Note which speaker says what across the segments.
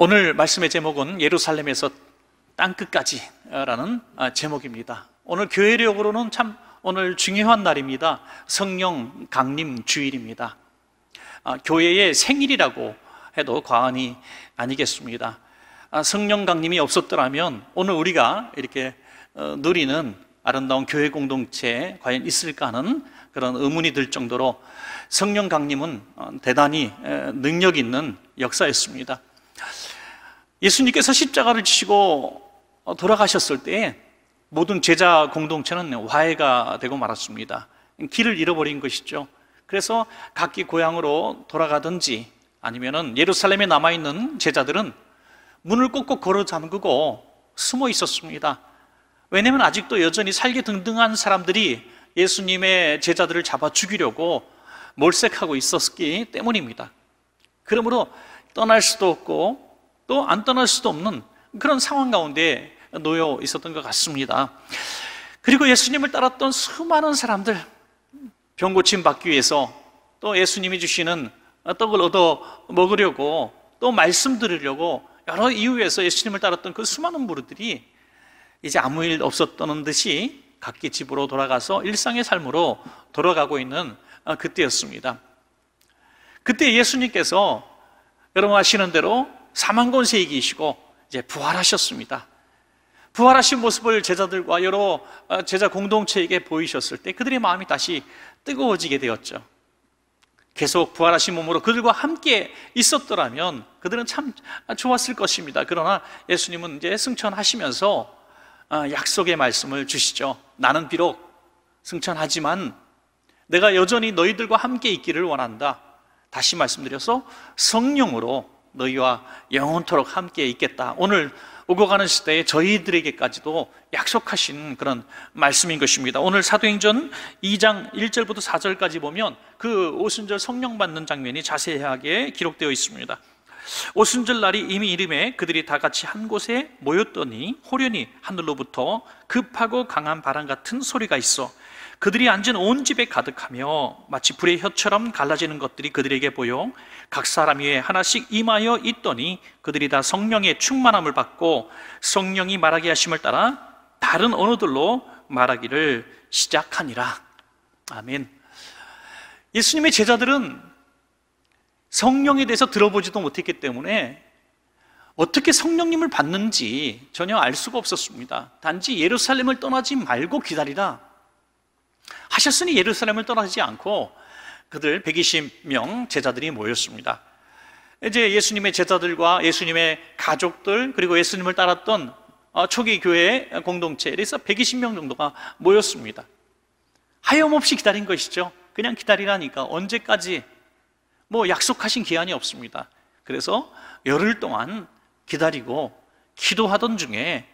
Speaker 1: 오늘 말씀의 제목은 예루살렘에서 땅끝까지라는 아, 제목입니다. 오늘 교회력으로는 참 오늘 중요한 날입니다. 성령 강림 주일입니다. 아, 교회의 생일이라고 해도 과언이 아니겠습니다. 아, 성령 강림이 없었더라면 오늘 우리가 이렇게 어, 누리는 아름다운 교회 공동체 과연 있을까 하는 그런 의문이 들 정도로 성령 강림은 어, 대단히 능력 있는 역사였습니다. 예수님께서 십자가를 치시고 어, 돌아가셨을 때 모든 제자 공동체는 화해가 되고 말았습니다. 길을 잃어버린 것이죠. 그래서 각기 고향으로 돌아가든지 아니면은 예루살렘에 남아 있는 제자들은 문을 꼭꼭 걸어 잠그고 숨어 있었습니다. 왜냐면 아직도 여전히 살기 등등한 사람들이 예수님의 제자들을 잡아 죽이려고 몰색하고 있었기 때문입니다. 그러므로 떠날 수도 없고 또안 떠날 수도 없는 그런 상황 가운데 놓여 있었던 것 같습니다. 그리고 예수님을 따랐던 수많은 사람들 병 고침 받기 위해서 또 예수님이 주시는 떡을 얻어 먹으려고 또 말씀 들으려고 여러 이유에서 예수님을 따랐던 그 수많은 무리들이 이제 아무 일 없었던 듯이 각기 집으로 돌아가서 일상의 삶으로 돌아가고 있는 아, 그때였습니다. 그때 예수님께서 여러분 아시는 대로 사망권 세이기이시고 이제 부활하셨습니다. 부활하신 모습을 제자들과 여러 어, 제자 공동체에게 보이셨을 때 그들의 마음이 다시 뜨거워지게 되었죠. 계속 부활하신 몸으로 그들과 함께 있었더라면 그들은 참 좋았을 것입니다. 그러나 예수님은 이제 승천하시면서 어, 약속의 말씀을 주시죠. 나는 비록 승천하지만 내가 여전히 너희들과 함께 있기를 원한다. 다시 말씀드려서 성령으로 너희와 영원토록 함께 있겠다. 오늘 오고 가는 시대에 저희들에게까지도 약속하신 그런 말씀인 것입니다. 오늘 사도행전 2장 1절부터 4절까지 보면 그 오순절 성령 받는 장면이 자세하게 기록되어 있습니다. 오순절 날이 이미 이름에 그들이 다 같이 한 곳에 모였더니 호련히 하늘로부터 급하고 강한 바람 같은 소리가 있어 그들이 앉은 온 집에 가득하며 마치 불의 혀처럼 갈라지는 것들이 그들에게 보여 각 사람 위에 하나씩 임하여 있더니 그들이 다 성령의 충만함을 받고 성령이 말하게 하심을 따라 다른 언어들로 말하기를 시작하니라. 아멘. 예수님의 제자들은 성령에 대해서 들어보지도 못했기 때문에 어떻게 성령님을 받는지 전혀 알 수가 없었습니다. 단지 예루살렘을 떠나지 말고 기다리라. 하셨으니 예루살렘을 떠나지 않고 그들 120명 제자들이 모였습니다. 이제 예수님의 제자들과 예수님의 가족들 그리고 예수님을 따랐던 어, 초기 교회 공동체에서 120명 정도가 모였습니다. 하염없이 기다린 것이죠. 그냥 기다리라니까 언제까지 뭐 약속하신 기한이 없습니다. 그래서 열흘 동안 기다리고 기도하던 중에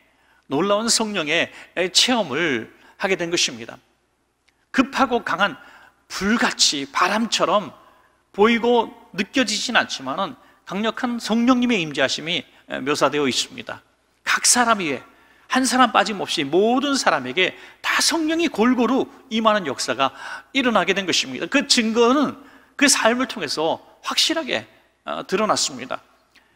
Speaker 1: 놀라운 성령의 체험을 하게 된 것입니다. 급하고 강한 불같이 바람처럼 보이고 느껴지진 않지만 강력한 성령님의 임재하심이 묘사되어 있습니다. 각 사람 위에 한 사람 빠짐없이 모든 사람에게 다 성령이 골고루 임하는 역사가 일어나게 된 것입니다. 그 증거는 그 삶을 통해서 확실하게 어, 드러났습니다.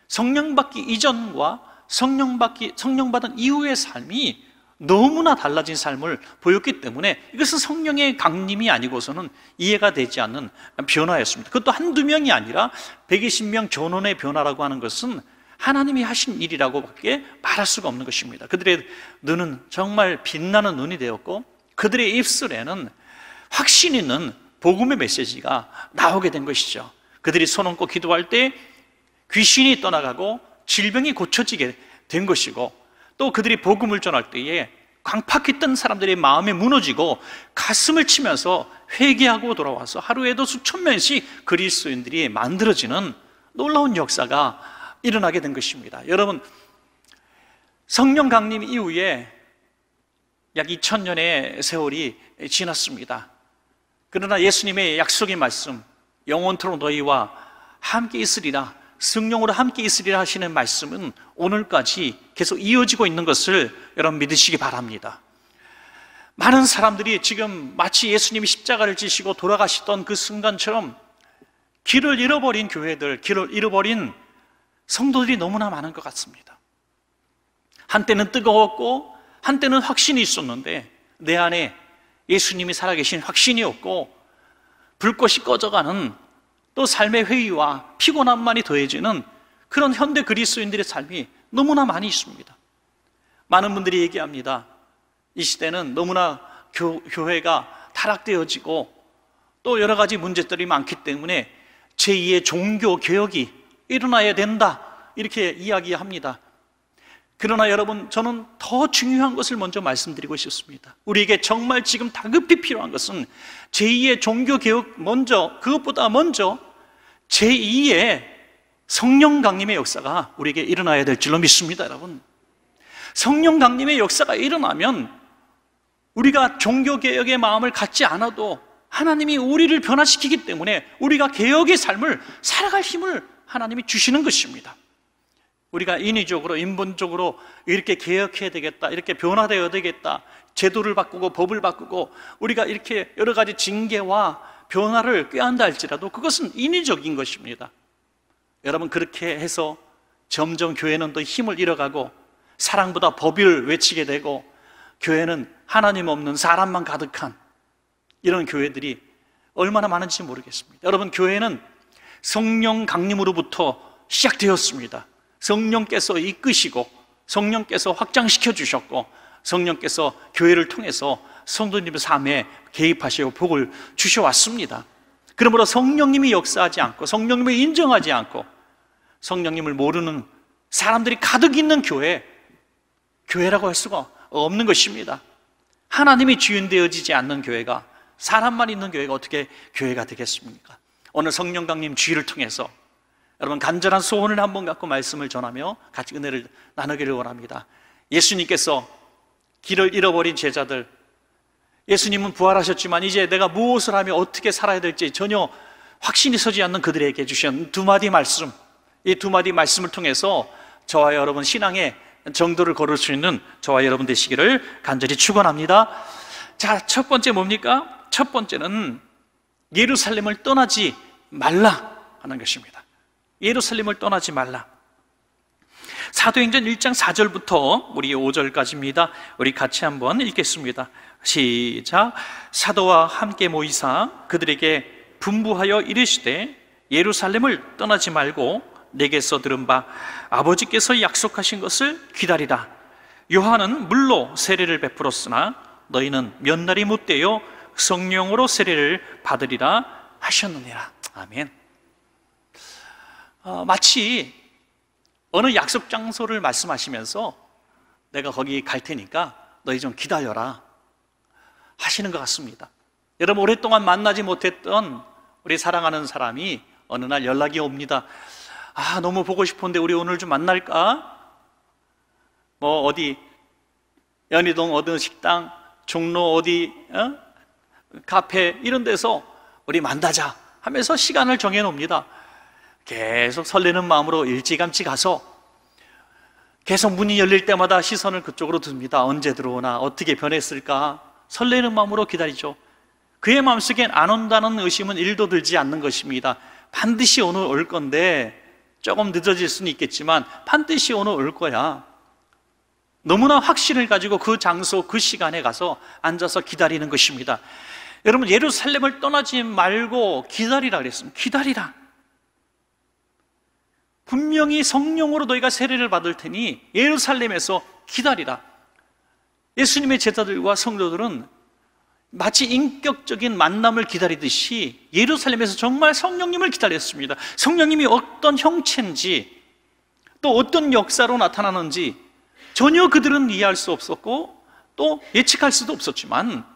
Speaker 1: 성령 받기 이전과 성령 받기 성령 받은 이후의 삶이 너무나 달라진 삶을 보였기 때문에 이것은 성령의 강림이 아니고서는 이해가 되지 않는 변화였습니다. 그것도 한두 명이 아니라 120명 전원의 변화라고 하는 것은 하나님이 하신 일이라고밖에 말할 수가 없는 것입니다. 그들의 눈은 정말 빛나는 눈이 되었고 그들의 입술에는 확신 있는 복음의 메시지가 나오게 된 것이죠. 그들이 손 얹고 기도할 때 귀신이 떠나가고 질병이 고쳐지게 된 것이고 또 그들이 복음을 전할 때에 광팍히 뜬 사람들의 마음이 무너지고 가슴을 치면서 회개하고 돌아와서 하루에도 수천 명씩 그리스도인들이 만들어지는 놀라운 역사가 일어나게 된 것입니다. 여러분 성령 강림 이후에 약 2000년의 세월이 지났습니다. 그러나 예수님의 약속의 말씀 영원토록 너희와 함께 있으리라 성령으로 함께 있으리라 하시는 말씀은 오늘까지 계속 이어지고 있는 것을 여러분 믿으시기 바랍니다. 많은 사람들이 지금 마치 예수님이 십자가를 지시고 돌아가시던 그 순간처럼 길을 잃어버린 교회들, 길을 잃어버린 성도들이 너무나 많은 것 같습니다. 한때는 뜨거웠고, 한때는 확신이 있었는데, 내 안에 예수님이 살아계신 확신이 없고, 불꽃이 꺼져가는 또 삶의 회의와 피곤함만이 더해지는 그런 현대 그리스인들의 삶이 너무나 많이 있습니다. 많은 분들이 얘기합니다. 이 시대는 너무나 교, 회가 타락되어지고 또 여러 가지 문제들이 많기 때문에 제2의 종교 개혁이 일어나야 된다. 이렇게 이야기합니다. 그러나 여러분, 저는 더 중요한 것을 먼저 말씀드리고 싶습니다. 우리에게 정말 지금 다급히 필요한 것은 제2의 종교개혁 먼저, 그것보다 먼저 제2의 성령 강림의 역사가 우리에게 일어나야 될 줄로 믿습니다, 여러분. 성령 강림의 역사가 일어나면 우리가 종교 개혁의 마음을 갖지 않아도 하나님이 우리를 변화시키기 때문에 우리가 개혁의 삶을 살아갈 힘을 하나님이 주시는 것입니다. 우리가 인위적으로, 인본적으로 이렇게 개혁해야 되겠다, 이렇게 변화되어야 되겠다, 제도를 바꾸고 법을 바꾸고 우리가 이렇게 여러 가지 징계와 변화를 꾀한다 할지라도 그것은 인위적인 것입니다. 여러분 그렇게 해서 점점 교회는 더 힘을 잃어가고 사랑보다 법을 외치게 되고 교회는 하나님 없는 사람만 가득한 이런 교회들이 얼마나 많은지 모르겠습니다. 여러분 교회는 성령 강림으로부터 시작되었습니다. 성령께서 이끄시고 성령께서 확장시켜 주셨고 성령께서 교회를 통해서 성도님의 삶에 개입하시고 복을 주셔왔습니다. 그러므로 성령님이 역사하지 않고 성령님을 인정하지 않고 성령님을 모르는 사람들이 가득 있는 교회, 교회라고 할 수가 없는 것입니다. 하나님이 주인되어지지 않는 교회가 사람만 있는 교회가 어떻게 교회가 되겠습니까? 오늘 성령 강림 주의를 통해서 여러분 간절한 소원을 한번 갖고 말씀을 전하며 같이 은혜를 나누기를 원합니다. 예수님께서 길을 잃어버린 제자들 예수님은 부활하셨지만 이제 내가 무엇을 하며 어떻게 살아야 될지 전혀 확신이 서지 않는 그들에게 주신 두 마디 말씀, 이 두 마디 말씀을 통해서 저와 여러분 신앙의 정도를 걸을 수 있는 저와 여러분 되시기를 간절히 축원합니다. 자, 첫 번째 뭡니까? 첫 번째는 예루살렘을 떠나지 말라 하는 것입니다. 예루살렘을 떠나지 말라. 사도행전 1장 4절부터 우리 5절까지입니다. 우리 같이 한번 읽겠습니다. 시작. 사도와 함께 모이사 그들에게 분부하여 이르시되 예루살렘을 떠나지 말고 내게서 들은 바 아버지께서 약속하신 것을 기다리라. 요한은 물로 세례를 베풀었으나 너희는 몇 날이 못 되어 성령으로 세례를 받으리라 하셨느니라. 아멘. 어, 마치 어느 약속 장소를 말씀하시면서 내가 거기 갈 테니까 너희 좀 기다려라 하시는 것 같습니다. 여러분 오랫동안 만나지 못했던 우리 사랑하는 사람이 어느 날 연락이 옵니다. 아, 너무 보고 싶은데 우리 오늘 좀 만날까? 뭐 어디 연희동 어느 식당, 종로 어디 어? 카페 이런 데서 우리 만나자 하면서 시간을 정해 놓습니다. 계속 설레는 마음으로 일찌감치 가서 계속 문이 열릴 때마다 시선을 그쪽으로 둡니다. 언제 들어오나, 어떻게 변했을까. 설레는 마음으로 기다리죠. 그의 마음속엔 안 온다는 의심은 1도 들지 않는 것입니다. 반드시 오늘 올 건데, 조금 늦어질 수는 있겠지만, 반드시 오늘 올 거야. 너무나 확신을 가지고 그 장소, 그 시간에 가서 앉아서 기다리는 것입니다. 여러분, 예루살렘을 떠나지 말고 기다리라 그랬습니다. 기다리라. 분명히 성령으로 너희가 세례를 받을 테니 예루살렘에서 기다리라. 예수님의 제자들과 성도들은 마치 인격적인 만남을 기다리듯이 예루살렘에서 정말 성령님을 기다렸습니다. 성령님이 어떤 형체인지 또 어떤 역사로 나타나는지 전혀 그들은 이해할 수 없었고 또 예측할 수도 없었지만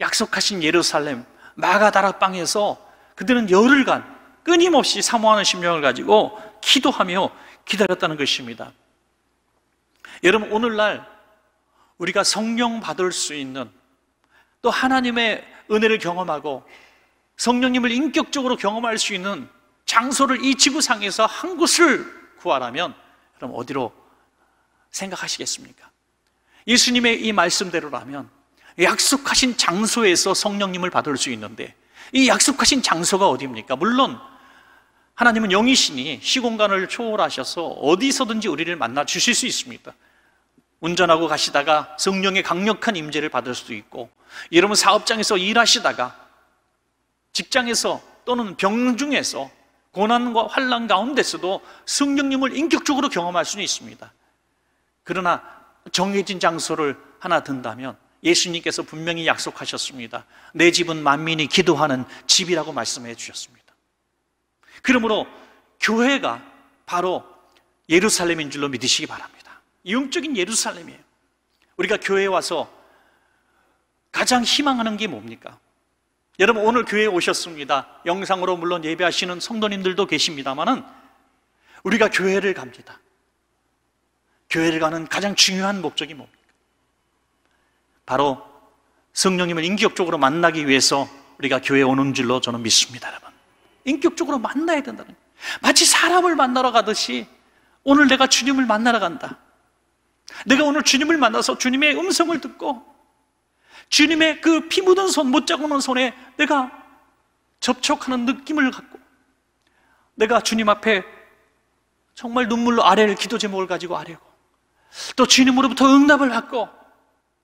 Speaker 1: 약속하신 예루살렘 마가다라 빵에서 그들은 열흘간 끊임없이 사모하는 심령을 가지고 기도하며 기다렸다는 것입니다. 여러분, 오늘날 우리가 성령 받을 수 있는 또 하나님의 은혜를 경험하고 성령님을 인격적으로 경험할 수 있는 장소를 이 지구상에서 한 곳을 구하라면 그럼 어디로 생각하시겠습니까? 예수님의 이 말씀대로라면 약속하신 장소에서 성령님을 받을 수 있는데 이 약속하신 장소가 어디입니까? 물론 하나님은 영이시니 시공간을 초월하셔서 어디서든지 우리를 만나 주실 수 있습니다. 운전하고 가시다가 성령의 강력한 임재를 받을 수도 있고 여러분 사업장에서 일하시다가 직장에서 또는 병중에서 고난과 환란 가운데서도 성령님을 인격적으로 경험할 수는 있습니다. 그러나 정해진 장소를 하나 든다면 예수님께서 분명히 약속하셨습니다. 내 집은 만민이 기도하는 집이라고 말씀해 주셨습니다. 그러므로 교회가 바로 예루살렘인 줄로 믿으시기 바랍니다. 영적인 예루살렘이에요. 우리가 교회에 와서 가장 희망하는 게 뭡니까? 여러분 오늘 교회에 오셨습니다. 영상으로 물론 예배하시는 성도님들도 계십니다만은 우리가 교회를 갑니다. 교회를 가는 가장 중요한 목적이 뭡니까? 바로 성령님을 인격적으로 만나기 위해서 우리가 교회에 오는 줄로 저는 믿습니다, 여러분. 인격적으로 만나야 된다는 거예요. 마치 사람을 만나러 가듯이 오늘 내가 주님을 만나러 간다. 내가 오늘 주님을 만나서 주님의 음성을 듣고 주님의 그 피 묻은 손, 못 잡고는 손에 내가 접촉하는 느낌을 갖고 내가 주님 앞에 정말 눈물로 아래를 기도 제목을 가지고 아래고 또 주님으로부터 응답을 받고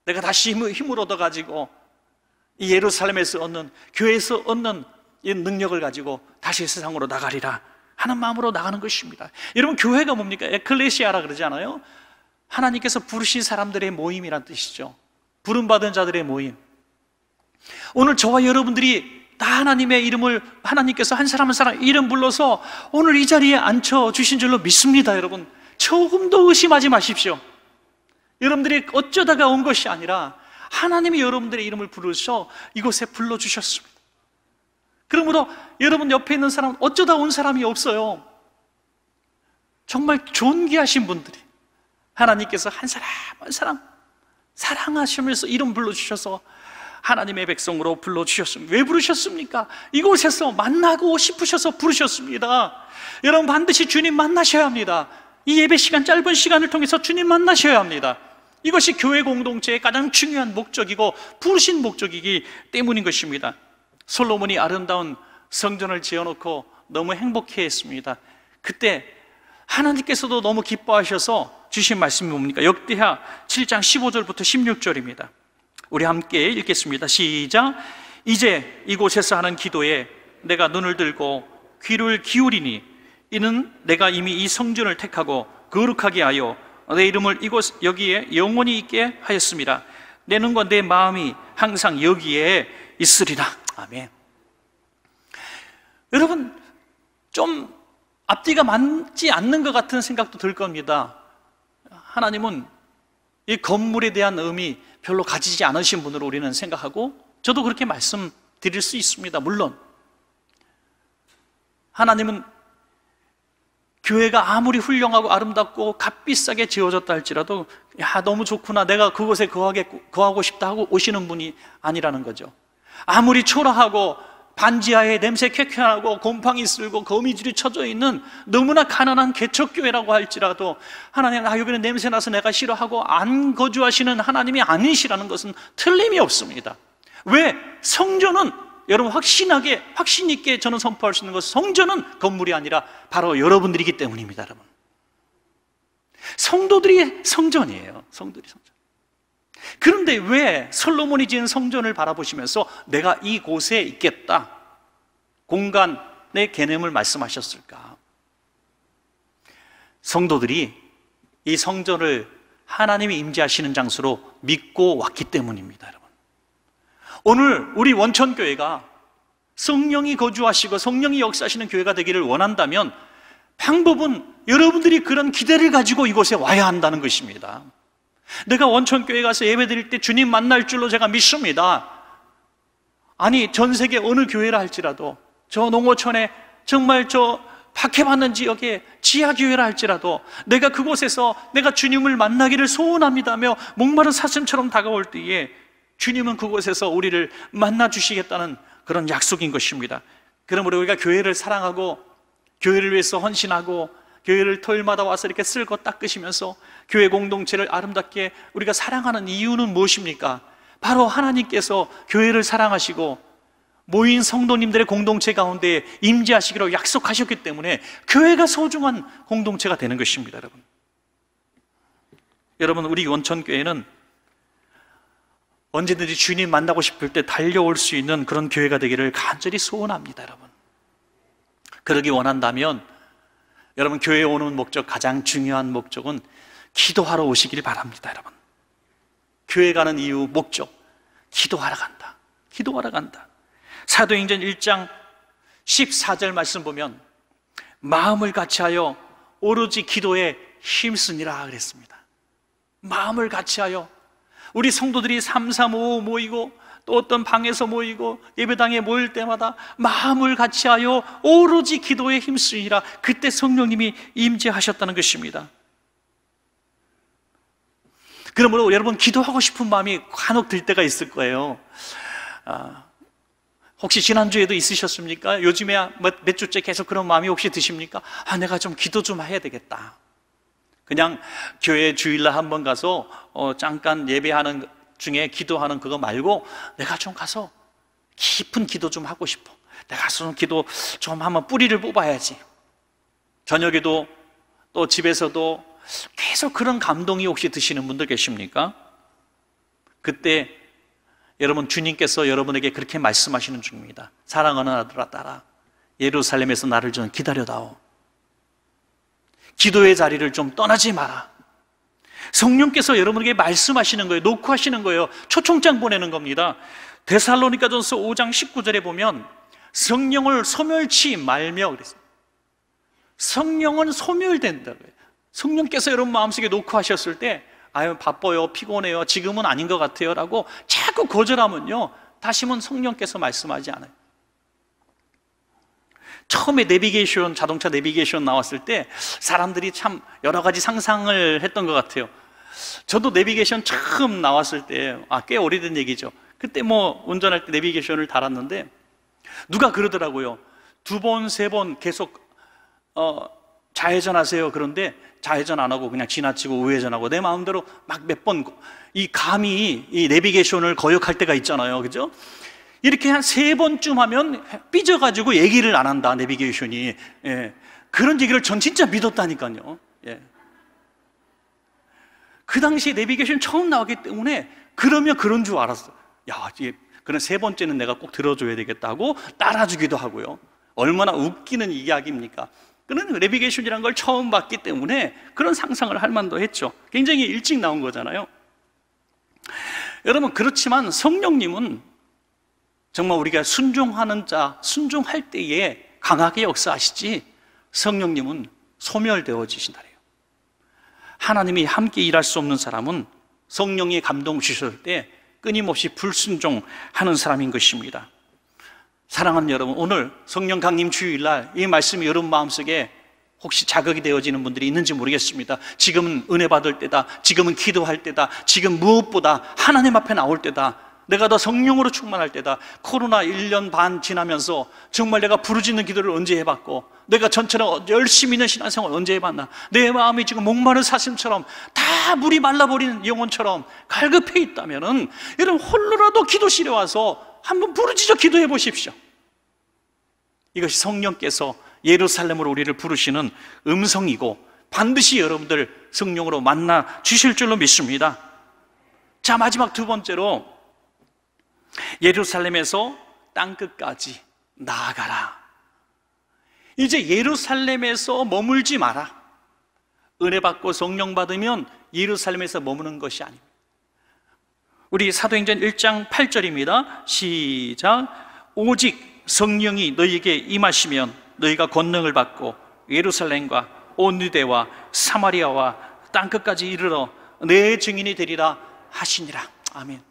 Speaker 1: 내가 다시 힘을, 힘을 얻어가지고 이 예루살렘에서 얻는 교회에서 얻는 이 능력을 가지고 다시 세상으로 나가리라 하는 마음으로 나가는 것입니다. 여러분 교회가 뭡니까? 에클레시아라 그러지 않아요? 하나님께서 부르신 사람들의 모임이란 뜻이죠. 부름 받은 자들의 모임. 오늘 저와 여러분들이 다 하나님의 이름을 하나님께서 한 사람 한 사람 이름 불러서 오늘 이 자리에 앉혀 주신 줄로 믿습니다, 여러분. 조금도 의심하지 마십시오. 여러분들이 어쩌다가 온 것이 아니라 하나님이 여러분들의 이름을 부르셔 이곳에 불러 주셨습니다. 그러므로 여러분 옆에 있는 사람 어쩌다 온 사람이 없어요. 정말 존귀하신 분들이 하나님께서 한 사람 한 사람 사랑하시면서 이름 불러주셔서 하나님의 백성으로 불러주셨습니다. 왜 부르셨습니까? 이곳에서 만나고 싶으셔서 부르셨습니다. 여러분 반드시 주님 만나셔야 합니다. 이 예배 시간 짧은 시간을 통해서 주님 만나셔야 합니다. 이것이 교회 공동체의 가장 중요한 목적이고 부르신 목적이기 때문인 것입니다. 솔로몬이 아름다운 성전을 지어놓고 너무 행복해 했습니다. 그때 하나님께서도 너무 기뻐하셔서 주신 말씀이 뭡니까? 역대하 7장 15절부터 16절입니다. 우리 함께 읽겠습니다. 시작. 이제 이곳에서 하는 기도에 내가 눈을 들고 귀를 기울이니 이는 내가 이미 이 성전을 택하고 거룩하게 하여 내 이름을 이곳 여기에 영원히 있게 하였습니다. 내 눈과 내 마음이 항상 여기에 있으리라. 아멘. 여러분, 좀 앞뒤가 맞지 않는 것 같은 생각도 들 겁니다. 하나님은 이 건물에 대한 의미 별로 가지지 않으신 분으로 우리는 생각하고 저도 그렇게 말씀드릴 수 있습니다. 물론 하나님은 교회가 아무리 훌륭하고 아름답고 값비싸게 지어졌다 할지라도 야 너무 좋구나 내가 그곳에 거하게, 거하고 싶다 하고 오시는 분이 아니라는 거죠. 아무리 초라하고 반지하에 냄새 쾌쾌하고 곰팡이 쓸고 거미줄이 쳐져 있는 너무나 가난한 개척교회라고 할지라도 하나님 아 여기는 냄새 나서 내가 싫어하고 안 거주하시는 하나님이 아니시라는 것은 틀림이 없습니다. 왜 성전은 여러분 확신하게 확신 있게 저는 선포할 수 있는 것은 성전은 건물이 아니라 바로 여러분들이기 때문입니다, 여러분. 성도들이 성전이에요. 성도들이 성전. 그런데 왜 솔로몬이 지은 성전을 바라보시면서 내가 이곳에 있겠다 공간의 개념을 말씀하셨을까? 성도들이 이 성전을 하나님이 임재하시는 장소로 믿고 왔기 때문입니다, 여러분. 오늘 우리 원천 교회가 성령이 거주하시고 성령이 역사하시는 교회가 되기를 원한다면 방법은 여러분들이 그런 기대를 가지고 이곳에 와야 한다는 것입니다. 내가 원천교회 가서 예배 드릴 때 주님 만날 줄로 제가 믿습니다. 아니, 전 세계 어느 교회라 할지라도, 저 농어촌에 정말 저 박해받는 지역에 지하교회라 할지라도, 내가 그곳에서 내가 주님을 만나기를 소원합니다며 목마른 사슴처럼 다가올 때에 주님은 그곳에서 우리를 만나주시겠다는 그런 약속인 것입니다. 그러므로 우리가 교회를 사랑하고, 교회를 위해서 헌신하고, 교회를 토요일마다 와서 이렇게 쓸고 닦으시면서 교회 공동체를 아름답게 우리가 사랑하는 이유는 무엇입니까? 바로 하나님께서 교회를 사랑하시고 모인 성도님들의 공동체 가운데 임재하시기로 약속하셨기 때문에 교회가 소중한 공동체가 되는 것입니다, 여러분. 여러분, 우리 원천교회는 언제든지 주님 만나고 싶을 때 달려올 수 있는 그런 교회가 되기를 간절히 소원합니다, 여러분. 그러기 원한다면 여러분 교회에 오는 목적 가장 중요한 목적은 기도하러 오시길 바랍니다, 여러분. 교회 가는 이유 목적 기도하러 간다. 기도하러 간다. 사도행전 1장 14절 말씀 보면 마음을 같이하여 오로지 기도에 힘쓰니라 그랬습니다. 마음을 같이하여 우리 성도들이 삼삼오오 모이고 또 어떤 방에서 모이고 예배당에 모일 때마다 마음을 같이하여 오로지 기도에 힘쓰이라 그때 성령님이 임재하셨다는 것입니다. 그러므로 여러분 기도하고 싶은 마음이 간혹 들 때가 있을 거예요. 아, 혹시 지난주에도 있으셨습니까? 요즘에 몇, 몇 주째 계속 그런 마음이 혹시 드십니까? 아, 내가 좀 기도 좀 해야 되겠다. 그냥 교회 주일날 한번 가서 어, 잠깐 예배하는 중에 기도하는 그거 말고 내가 좀 가서 깊은 기도 좀 하고 싶어. 내가 가서 기도 좀 한번 뿌리를 뽑아야지. 저녁에도 또 집에서도 계속 그런 감동이 혹시 드시는 분들 계십니까? 그때 여러분 주님께서 여러분에게 그렇게 말씀하시는 중입니다. 사랑하는 아들아 따라 예루살렘에서 나를 좀 기다려다오. 기도의 자리를 좀 떠나지 마라. 성령께서 여러분에게 말씀하시는 거예요. 놓고 하시는 거예요. 초청장 보내는 겁니다. 데살로니가전서 5장 19절에 보면 성령을 소멸치 말며 그랬어요. 성령은 소멸된다고요. 성령께서 여러분 마음속에 놓고 하셨을 때 아유 바빠요, 피곤해요, 지금은 아닌 것 같아요라고 자꾸 거절하면요 다시는 성령께서 말씀하지 않아요. 처음에 내비게이션, 자동차 내비게이션 나왔을 때 사람들이 참 여러 가지 상상을 했던 것 같아요. 저도 내비게이션 처음 나왔을 때, 아, 꽤 오래된 얘기죠. 그때 뭐 운전할 때 내비게이션을 달았는데, 누가 그러더라고요. 두 번, 세 번 계속, 어, 좌회전하세요. 그런데 좌회전 안 하고 그냥 지나치고 우회전하고 내 마음대로 막 몇 번, 이 감히 이 내비게이션을 거역할 때가 있잖아요. 그죠? 이렇게 한 세 번쯤 하면 삐져가지고 얘기를 안 한다, 내비게이션이. 예. 그런 얘기를 전 진짜 믿었다니까요. 예. 그 당시에 내비게이션 처음 나왔기 때문에 그러면 그런 줄 알았어. 야, 이게 그런 세 번째는 내가 꼭 들어줘야 되겠다고 따라주기도 하고요. 얼마나 웃기는 이야기입니까? 그런 내비게이션이라걸 처음 봤기 때문에 그런 상상을 할 만도 했죠. 굉장히 일찍 나온 거잖아요. 여러분, 그렇지만 성령님은 정말 우리가 순종하는 자, 순종할 때에 강하게 역사하시지 성령님은 소멸되어지신다. 하나님이 함께 일할 수 없는 사람은 성령의 감동 주실 때 끊임없이 불순종하는 사람인 것입니다. 사랑하는 여러분, 오늘 성령 강림 주일날 이 말씀이 여러분 마음속에 혹시 자극이 되어지는 분들이 있는지 모르겠습니다. 지금은 은혜 받을 때다. 지금은 기도할 때다. 지금 무엇보다 하나님 앞에 나올 때다. 내가 더 성령으로 충만할 때다. 코로나 1년 반 지나면서 정말 내가 부르짖는 기도를 언제 해봤고, 내가 전처럼 열심히 있는 신앙생활 언제 해봤나? 내 마음이 지금 목마른 사슴처럼 다 물이 말라버리는 영혼처럼 갈급해 있다면은 여러분 홀로라도 기도실에 와서 한번 부르짖어 기도해 보십시오. 이것이 성령께서 예루살렘으로 우리를 부르시는 음성이고 반드시 여러분들 성령으로 만나 주실 줄로 믿습니다. 자, 마지막 두 번째로 예루살렘에서 땅끝까지 나아가라. 이제 예루살렘에서 머물지 마라. 은혜 받고 성령 받으면 예루살렘에서 머무는 것이 아닙니다. 우리 사도행전 1장 8절입니다. 시작. 오직 성령이 너희에게 임하시면 너희가 권능을 받고 예루살렘과 온 유대와 사마리아와 땅끝까지 이르러 내 증인이 되리라 하시니라. 아멘.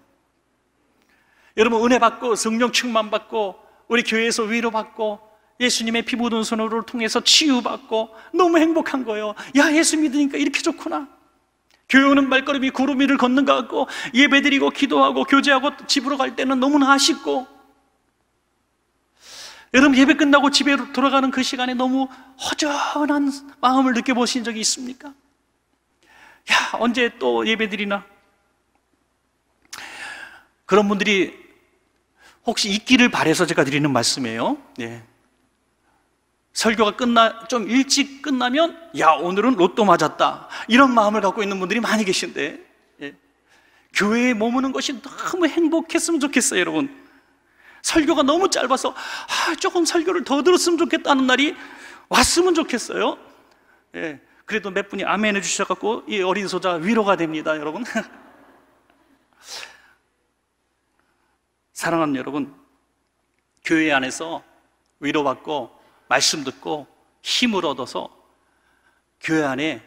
Speaker 1: 여러분 은혜 받고 성령 충만 받고 우리 교회에서 위로 받고 예수님의 피 묻은 손으로 통해서 치유받고 너무 행복한 거예요. 야, 예수 믿으니까 이렇게 좋구나. 교회 오는 발걸음이 구름 위를 걷는 것 같고 예배드리고 기도하고 교제하고 집으로 갈 때는 너무나 아쉽고 여러분 예배 끝나고 집에 돌아가는 그 시간에 너무 허전한 마음을 느껴보신 적이 있습니까? 야, 언제 또 예배드리나? 그런 분들이 혹시 있기를 바래서 제가 드리는 말씀이에요. 예. 설교가 끝나 좀 일찍 끝나면 야 오늘은 로또 맞았다 이런 마음을 갖고 있는 분들이 많이 계신데 예. 교회에 머무는 것이 너무 행복했으면 좋겠어요, 여러분. 설교가 너무 짧아서 아, 조금 설교를 더 들었으면 좋겠다는 날이 왔으면 좋겠어요. 예. 그래도 몇 분이 아멘 해주셔갖고 이 어린 소자 위로가 됩니다, 여러분. 사랑하는 여러분, 교회 안에서 위로받고 말씀 듣고 힘을 얻어서 교회 안에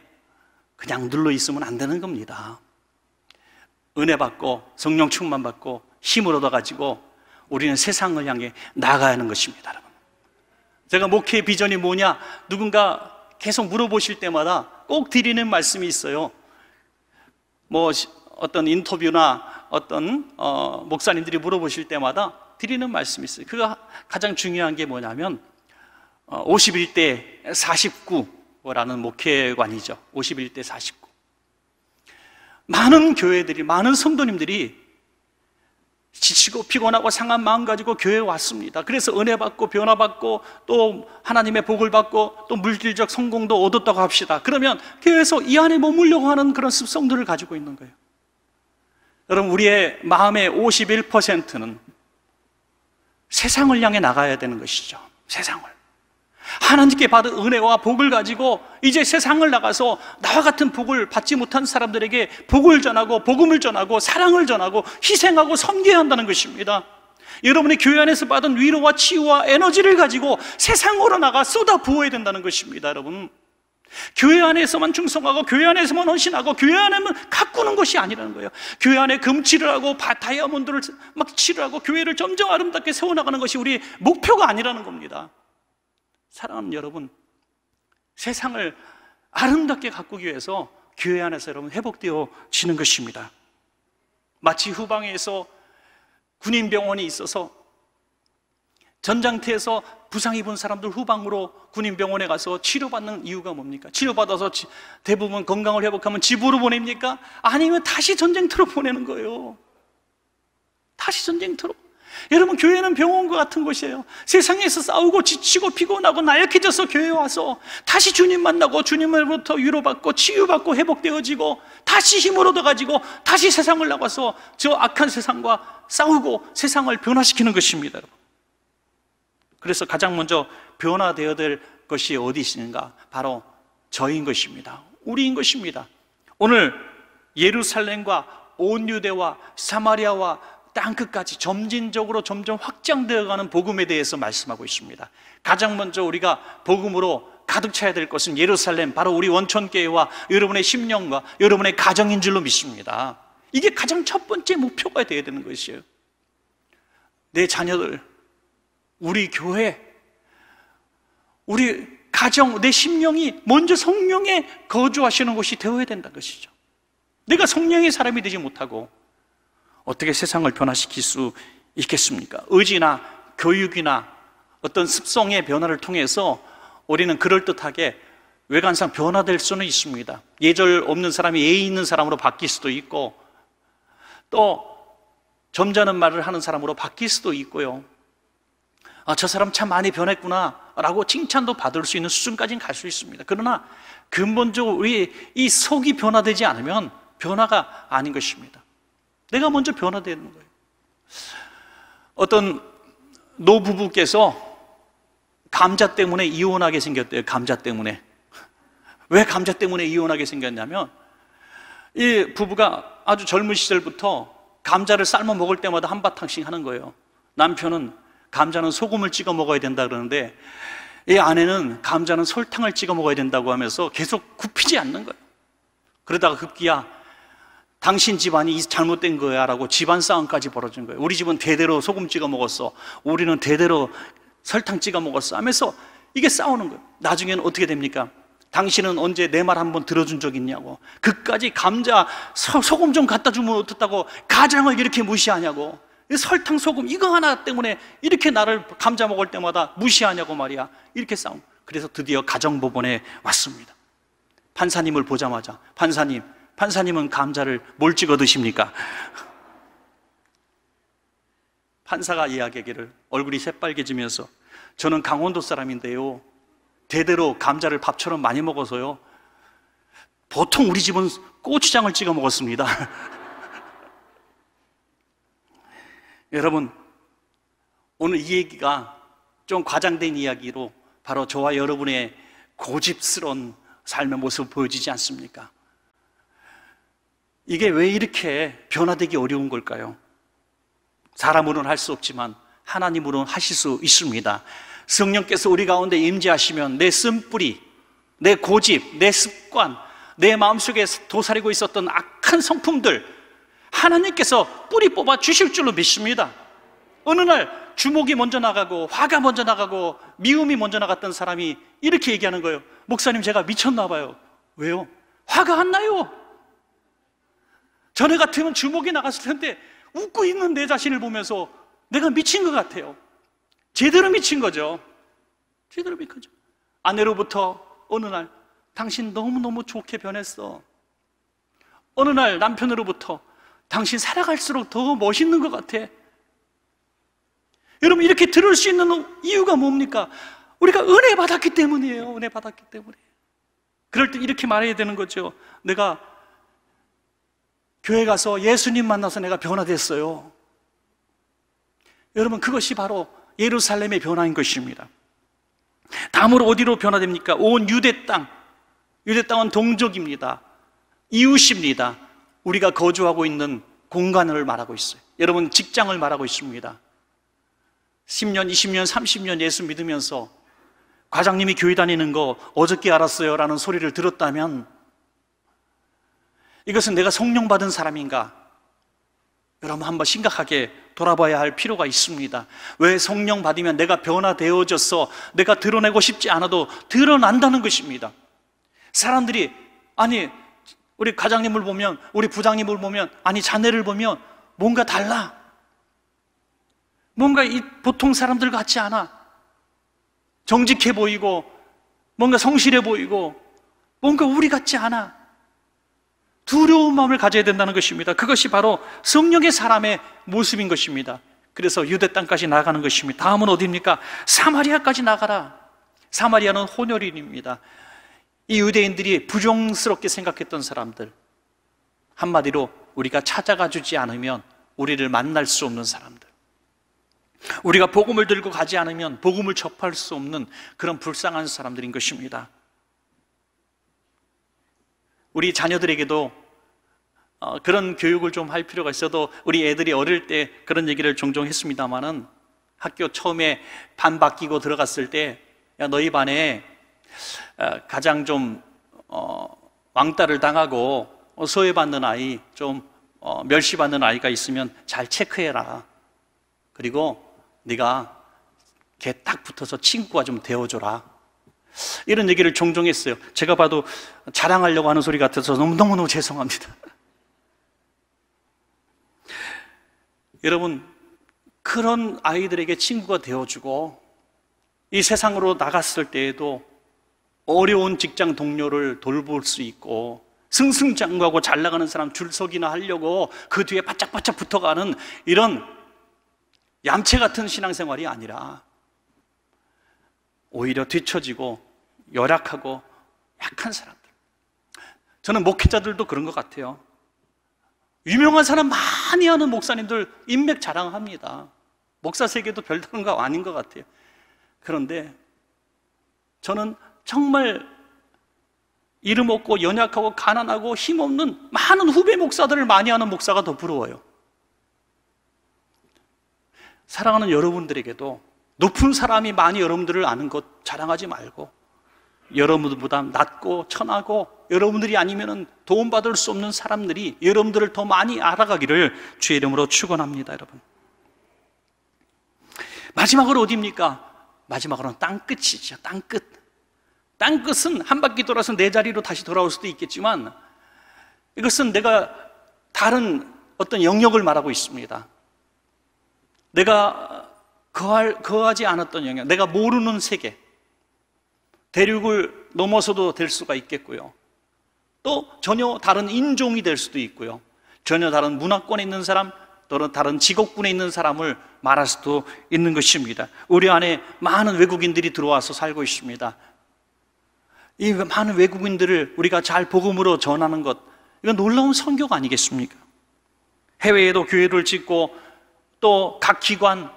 Speaker 1: 그냥 눌러 있으면 안 되는 겁니다. 은혜 받고 성령 충만 받고 힘을 얻어 가지고 우리는 세상을 향해 나가야 하는 것입니다, 여러분. 제가 목회의 비전이 뭐냐? 누군가 계속 물어보실 때마다 꼭 드리는 말씀이 있어요. 뭐 어떤 인터뷰나 어떤 어, 목사님들이 물어보실 때마다 드리는 말씀이 있어요. 그가 가장 중요한 게 뭐냐면 어, 51대 49라는 목회관이죠. 51대 49. 많은 교회들이 많은 성도님들이 지치고 피곤하고 상한 마음 가지고 교회에 왔습니다. 그래서 은혜 받고 변화 받고 또 하나님의 복을 받고 또 물질적 성공도 얻었다고 합시다. 그러면 교회에서 이 안에 머물려고 하는 그런 습성들을 가지고 있는 거예요. 여러분, 우리의 마음의 51%는 세상을 향해 나가야 되는 것이죠. 세상을. 하나님께 받은 은혜와 복을 가지고 이제 세상을 나가서 나와 같은 복을 받지 못한 사람들에게 복을 전하고 복음을 전하고 사랑을 전하고 희생하고 섬겨야 한다는 것입니다. 여러분의 교회 안에서 받은 위로와 치유와 에너지를 가지고 세상으로 나가 쏟아 부어야 된다는 것입니다, 여러분. 교회 안에서만 충성하고 교회 안에서만 헌신하고 교회 안에만 가꾸는 것이 아니라는 거예요. 교회 안에 금치를 하고 다이아몬드를 막 칠하고 교회를 점점 아름답게 세워나가는 것이 우리 목표가 아니라는 겁니다. 사랑하는 여러분, 세상을 아름답게 가꾸기 위해서 교회 안에서 여러분 회복되어지는 것입니다. 마치 후방에서 군인 병원이 있어서 전장태에서 부상 입은 사람들 후방으로 군인병원에 가서 치료받는 이유가 뭡니까? 치료받아서 대부분 건강을 회복하면 집으로 보냅니까? 아니면 다시 전쟁터로 보내는 거예요. 다시 전쟁터로. 여러분, 교회는 병원과 같은 곳이에요. 세상에서 싸우고 지치고 피곤하고 나약해져서 교회에 와서 다시 주님 만나고 주님으로부터 위로받고 치유받고 회복되어지고 다시 힘을 얻어가지고 다시 세상을 나가서 저 악한 세상과 싸우고 세상을 변화시키는 것입니다. 여러분. 그래서 가장 먼저 변화되어야 될 것이 어디 있는가? 바로 저인 것입니다. 우리인 것입니다. 오늘 예루살렘과 온 유대와 사마리아와 땅 끝까지 점진적으로 점점 확장되어가는 복음에 대해서 말씀하고 있습니다. 가장 먼저 우리가 복음으로 가득 차야 될 것은 예루살렘, 바로 우리 원천교회와 여러분의 심령과 여러분의 가정인 줄로 믿습니다. 이게 가장 첫 번째 목표가 되어야 되는 것이에요. 내 자녀들, 우리 교회, 우리 가정, 내 심령이 먼저 성령에 거주하시는 곳이 되어야 된다는 것이죠. 내가 성령의 사람이 되지 못하고 어떻게 세상을 변화시킬 수 있겠습니까? 의지나 교육이나 어떤 습성의 변화를 통해서 우리는 그럴듯하게 외관상 변화될 수는 있습니다. 예절 없는 사람이 예의 있는 사람으로 바뀔 수도 있고 또 점잖은 말을 하는 사람으로 바뀔 수도 있고요. 아, 저 사람 참 많이 변했구나. 라고 칭찬도 받을 수 있는 수준까지는 갈 수 있습니다. 그러나 근본적으로 우리 이 속이 변화되지 않으면 변화가 아닌 것입니다. 내가 먼저 변화되는 거예요. 어떤 노부부께서 감자 때문에 이혼하게 생겼대요. 감자 때문에. 왜 감자 때문에 이혼하게 생겼냐면 이 부부가 아주 젊은 시절부터 감자를 삶아 먹을 때마다 한 바탕씩 하는 거예요. 남편은 감자는 소금을 찍어 먹어야 된다 그러는데 이 아내는 감자는 설탕을 찍어 먹어야 된다고 하면서 계속 굽히지 않는 거예요. 그러다가 급기야 당신 집안이 잘못된 거야 라고 집안 싸움까지 벌어진 거예요. 우리 집은 대대로 소금 찍어 먹었어. 우리는 대대로 설탕 찍어 먹었어. 하면서 이게 싸우는 거예요. 나중에는 어떻게 됩니까? 당신은 언제 내 말 한번 들어준 적 있냐고. 그까지 감자, 소, 금좀 갖다 주면 어떻다고 가장을 이렇게 무시하냐고. 설탕, 소금 이거 하나 때문에 이렇게 나를 감자 먹을 때마다 무시하냐고 말이야. 이렇게 싸움. 그래서 드디어 가정법원에 왔습니다. 판사님을 보자마자 판사님, 판사님은 감자를 뭘 찍어 드십니까? 판사가 이야기하기를 얼굴이 새빨개지면서 저는 강원도 사람인데요. 대대로 감자를 밥처럼 많이 먹어서요. 보통 우리 집은 고추장을 찍어 먹었습니다. 여러분, 오늘 이 얘기가 좀 과장된 이야기로 바로 저와 여러분의 고집스러운 삶의 모습 을 보여지지 않습니까? 이게 왜 이렇게 변화되기 어려운 걸까요? 사람으로는 할 수 없지만 하나님으로는 하실 수 있습니다. 성령께서 우리 가운데 임재하시면 내 쓴뿌리, 내 고집, 내 습관, 내 마음속에 도사리고 있었던 악한 성품들 하나님께서 뿌리 뽑아 주실 줄로 믿습니다. 어느 날 주목이 먼저 나가고 화가 먼저 나가고 미움이 먼저 나갔던 사람이 이렇게 얘기하는 거예요. 목사님 제가 미쳤나 봐요. 왜요? 화가 안 나요. 전에 같으면 주목이 나갔을 텐데 웃고 있는 내 자신을 보면서 내가 미친 것 같아요. 제대로 미친 거죠. 제대로 미친 거죠. 아내로부터 어느 날 당신 너무너무 좋게 변했어. 어느 날 남편으로부터 당신 살아갈수록 더 멋있는 것 같아. 여러분, 이렇게 들을 수 있는 이유가 뭡니까? 우리가 은혜 받았기 때문이에요. 은혜 받았기 때문에. 그럴 때 이렇게 말해야 되는 거죠. 내가 교회 가서 예수님 만나서 내가 변화됐어요. 여러분, 그것이 바로 예루살렘의 변화인 것입니다. 다음으로 어디로 변화됩니까? 온 유대 땅. 유대 땅은 동족입니다. 이웃입니다. 우리가 거주하고 있는 공간을 말하고 있어요. 여러분, 직장을 말하고 있습니다. 10년, 20년, 30년 예수 믿으면서 과장님이 교회 다니는 거 어저께 알았어요 라는 소리를 들었다면 이것은 내가 성령 받은 사람인가? 여러분 한번 심각하게 돌아봐야 할 필요가 있습니다. 왜 성령 받으면 내가 변화되어져서 내가 드러내고 싶지 않아도 드러난다는 것입니다. 사람들이 아니 우리 과장님을 보면, 우리 부장님을 보면, 아니, 자네를 보면 뭔가 달라. 뭔가 이 보통 사람들 같지 않아. 정직해 보이고, 뭔가 성실해 보이고, 뭔가 우리 같지 않아. 두려운 마음을 가져야 된다는 것입니다. 그것이 바로 성령의 사람의 모습인 것입니다. 그래서 유대 땅까지 나가는 것입니다. 다음은 어디입니까? 사마리아까지 나가라. 사마리아는 혼혈인입니다. 이 유대인들이 부정스럽게 생각했던 사람들, 한마디로 우리가 찾아가 주지 않으면 우리를 만날 수 없는 사람들, 우리가 복음을 들고 가지 않으면 복음을 접할 수 없는 그런 불쌍한 사람들인 것입니다. 우리 자녀들에게도 어, 그런 교육을 좀 할 필요가 있어도 우리 애들이 어릴 때 그런 얘기를 종종 했습니다마는 학교 처음에 반 바뀌고 들어갔을 때 야, 너희 반에 어, 가장 좀 어, 왕따를 당하고 어, 소외받는 아이, 좀 멸시받는 아이가 있으면 잘 체크해라. 그리고 네가 걔 딱 붙어서 친구가 좀 되어줘라. 이런 얘기를 종종 했어요. 제가 봐도 자랑하려고 하는 소리 같아서 너무너무 죄송합니다. 여러분, 그런 아이들에게 친구가 되어주고 이 세상으로 나갔을 때에도 어려운 직장 동료를 돌볼 수 있고 승승장구하고 잘 나가는 사람 줄서기나 하려고 그 뒤에 바짝바짝 붙어가는 이런 얌체 같은 신앙생활이 아니라 오히려 뒤처지고 열악하고 약한 사람들. 저는 목회자들도 그런 것 같아요. 유명한 사람 많이 하는 목사님들 인맥 자랑합니다. 목사 세계도 별다른 거 아닌 것 같아요. 그런데 저는 정말 이름 없고 연약하고 가난하고 힘없는 많은 후배 목사들을 많이 하는 목사가 더 부러워요. 사랑하는 여러분들에게도 높은 사람이 많이 여러분들을 아는 것 자랑하지 말고 여러분들보다 낮고 천하고 여러분들이 아니면 도움받을 수 없는 사람들이 여러분들을 더 많이 알아가기를 주의 이름으로 축원합니다 여러분 마지막으로 어디입니까? 마지막으로는 땅끝이죠 땅끝 땅 끝은 한 바퀴 돌아서 내 자리로 다시 돌아올 수도 있겠지만 이것은 내가 다른 어떤 영역을 말하고 있습니다. 내가 거할, 거하지 않았던 영역, 내가 모르는 세계, 대륙을 넘어서도 될 수가 있겠고요. 또 전혀 다른 인종이 될 수도 있고요. 전혀 다른 문화권에 있는 사람, 또는 다른 직업군에 있는 사람을 말할 수도 있는 것입니다. 우리 안에 많은 외국인들이 들어와서 살고 있습니다. 이 많은 외국인들을 우리가 잘 복음으로 전하는 것, 이건 놀라운 성교가 아니겠습니까? 해외에도 교회를 짓고 또 각 기관,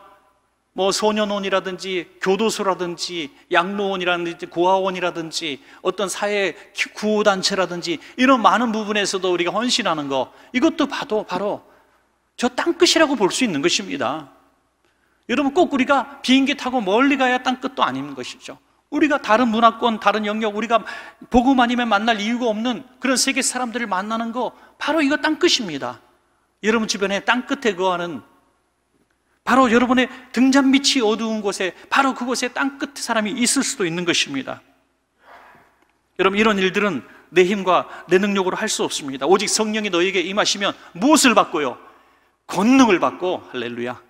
Speaker 1: 뭐 소년원이라든지 교도소라든지 양로원이라든지 고아원이라든지 어떤 사회 구호단체라든지 이런 많은 부분에서도 우리가 헌신하는 것, 이것도 봐도 바로 저 땅끝이라고 볼 수 있는 것입니다. 여러분 꼭 우리가 비행기 타고 멀리 가야 땅끝도 아닌 것이죠. 우리가 다른 문화권, 다른 영역, 우리가 복음 아니면 만날 이유가 없는 그런 세계 사람들을 만나는 거 바로 이거 땅끝입니다. 여러분 주변에 땅끝에 거하는 바로 여러분의 등잔밑이 어두운 곳에 바로 그곳에 땅끝 사람이 있을 수도 있는 것입니다. 여러분 이런 일들은 내 힘과 내 능력으로 할 수 없습니다. 오직 성령이 너에게 임하시면 무엇을 받고요? 권능을 받고 할렐루야.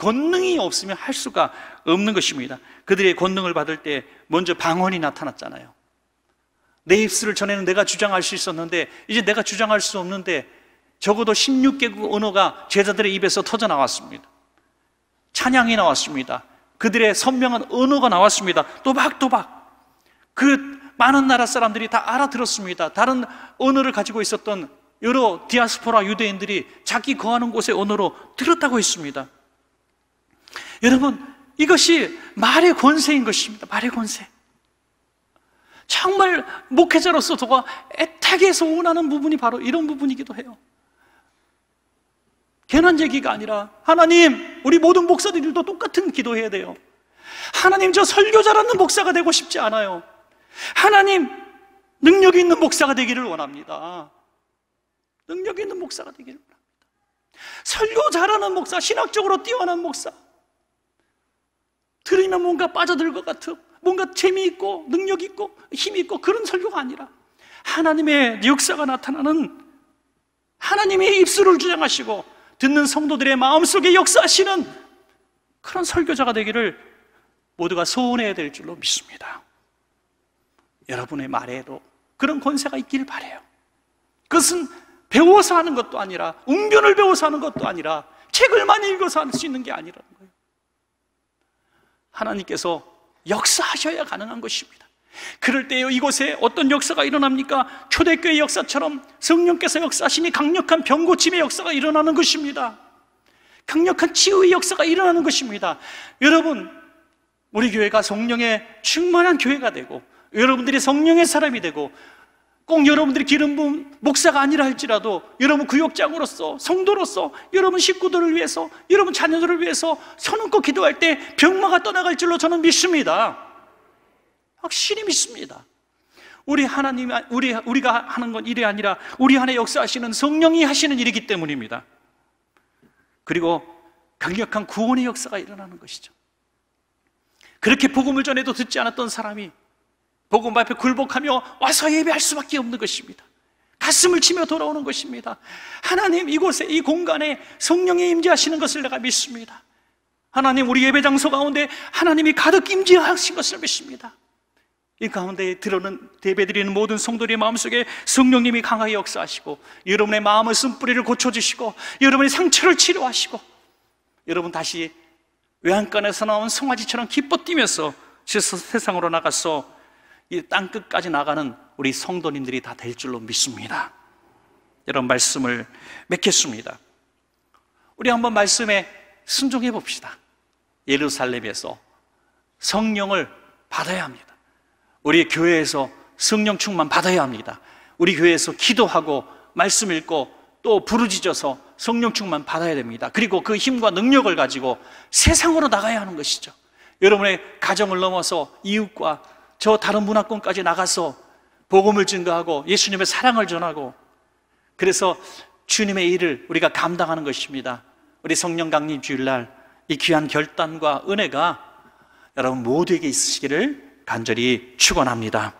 Speaker 1: 권능이 없으면 할 수가 없는 것입니다. 그들의 권능을 받을 때 먼저 방언이 나타났잖아요. 내 입술을 전에는 내가 주장할 수 있었는데 이제 내가 주장할 수 없는데 적어도 16개국 언어가 제자들의 입에서 터져 나왔습니다. 찬양이 나왔습니다. 그들의 선명한 언어가 나왔습니다. 또박또박. 그 많은 나라 사람들이 다 알아들었습니다. 다른 언어를 가지고 있었던 여러 디아스포라 유대인들이 자기 거하는 곳의 언어로 들었다고 했습니다. 여러분, 이것이 말의 권세인 것입니다. 말의 권세. 정말 목회자로서 도가 애타게해서 원하는 부분이 바로 이런 부분이기도 해요. 괜한 얘기가 아니라 하나님, 우리 모든 목사들도 똑같은 기도해야 돼요. 하나님, 저 설교 잘하는 목사가 되고 싶지 않아요. 하나님, 능력이 있는 목사가 되기를 원합니다. 능력이 있는 목사가 되기를 원합니다. 설교 잘하는 목사, 신학적으로 뛰어난 목사, 들으면 뭔가 빠져들 것같아 뭔가 재미있고 능력있고 힘있고 그런 설교가 아니라 하나님의 역사가 나타나는 하나님의 입술을 주장하시고 듣는 성도들의 마음속에 역사하시는 그런 설교자가 되기를 모두가 소원해야 될 줄로 믿습니다. 여러분의 말에도 그런 권세가 있기를 바래요. 그것은 배워서 하는 것도 아니라, 웅변을 배워서 하는 것도 아니라, 책을 많이 읽어서 할 수 있는 게 아니라는 거예요. 하나님께서 역사하셔야 가능한 것입니다. 그럴 때요 이곳에 어떤 역사가 일어납니까? 초대교회 역사처럼 성령께서 역사하시니 강력한 병고침의 역사가 일어나는 것입니다. 강력한 치유의 역사가 일어나는 것입니다. 여러분, 우리 교회가 성령의 충만한 교회가 되고 여러분들이 성령의 사람이 되고 꼭 여러분들이 기름 부은 목사가 아니라 할지라도 여러분 구역장으로서 성도로서 여러분 식구들을 위해서 여러분 자녀들을 위해서 선언껏 기도할 때 병마가 떠나갈 줄로 저는 믿습니다. 확실히 믿습니다. 우리 하나님 우리 우리가 하는 건 일이 아니라 우리 안에 역사하시는 성령이 하시는 일이기 때문입니다. 그리고 강력한 구원의 역사가 일어나는 것이죠. 그렇게 복음을 전해도 듣지 않았던 사람이 복음 앞에 굴복하며 와서 예배할 수밖에 없는 것입니다. 가슴을 치며 돌아오는 것입니다. 하나님 이곳에 이 공간에 성령이 임재하시는 것을 내가 믿습니다. 하나님 우리 예배 장소 가운데 하나님이 가득 임재하신 것을 믿습니다. 이 가운데 들어는 예배드리는 모든 성도들의 마음속에 성령님이 강하게 역사하시고 여러분의 마음의 쓴뿌리를 고쳐주시고 여러분의 상처를 치료하시고 여러분 다시 외양간에서 나온 송아지처럼 기뻐 뛰면서 세상으로 나가서 이땅 끝까지 나가는 우리 성도님들이 다 될 줄로 믿습니다. 이런 말씀을 맺겠습니다. 우리 한번 말씀에 순종해 봅시다. 예루살렘에서 성령을 받아야 합니다. 우리 교회에서 성령 충만 받아야 합니다. 우리 교회에서 기도하고 말씀 읽고 또 부르짖어서 성령 충만 받아야 됩니다. 그리고 그 힘과 능력을 가지고 세상으로 나가야 하는 것이죠. 여러분의 가정을 넘어서 이웃과 저 다른 문화권까지 나가서 복음을 증거하고 예수님의 사랑을 전하고 그래서 주님의 일을 우리가 감당하는 것입니다. 우리 성령 강림 주일날 이 귀한 결단과 은혜가 여러분 모두에게 있으시기를 간절히 축원합니다.